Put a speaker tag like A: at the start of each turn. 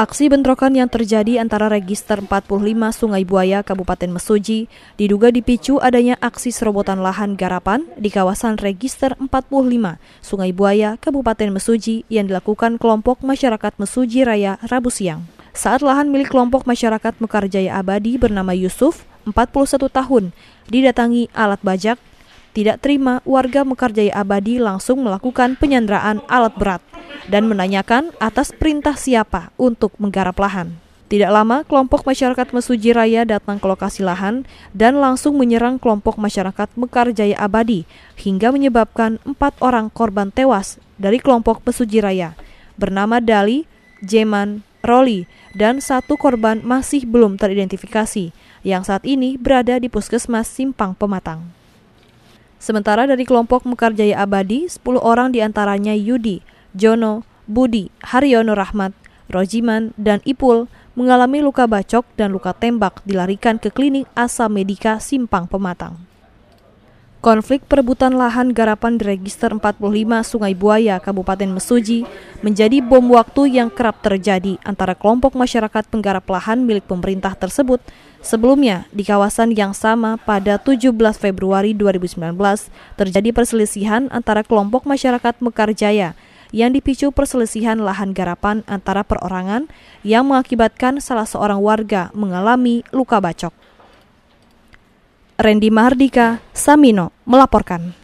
A: Aksi bentrokan yang terjadi antara Register 45 Sungai Buaya Kabupaten Mesuji diduga dipicu adanya aksi serobotan lahan garapan di kawasan Register 45 Sungai Buaya Kabupaten Mesuji yang dilakukan kelompok masyarakat Mesuji Raya Rabu siang. Saat lahan milik kelompok masyarakat Mekarjaya Abadi bernama Yusuf, 41 tahun, didatangi alat bajak, tidak terima warga Mekarjaya Abadi langsung melakukan penyanderaan alat berat dan menanyakan atas perintah siapa untuk menggarap lahan. Tidak lama, kelompok masyarakat Mesuji Raya datang ke lokasi lahan dan langsung menyerang kelompok masyarakat Mekarjaya Abadi hingga menyebabkan empat orang korban tewas dari kelompok Mesuji Raya bernama Dali, Jeman, Roli, dan satu korban masih belum teridentifikasi yang saat ini berada di puskesmas Simpang Pematang. Sementara dari kelompok Mekarjaya Abadi, 10 orang diantaranya Yudi, Jono, Budi, Haryono Rahmat, Rojiman, dan Ipul mengalami luka bacok dan luka tembak dilarikan ke klinik Asa Medika Simpang Pematang. Konflik perebutan lahan garapan di Register 45 Sungai Buaya, Kabupaten Mesuji, menjadi bom waktu yang kerap terjadi antara kelompok masyarakat penggarap lahan milik pemerintah tersebut sebelumnya di kawasan yang sama pada 17 Februari 2019 terjadi perselisihan antara kelompok masyarakat Mekarjaya yang dipicu perselisihan lahan garapan antara perorangan yang mengakibatkan salah seorang warga mengalami luka bacok. Randy Mahardika, Samino melaporkan.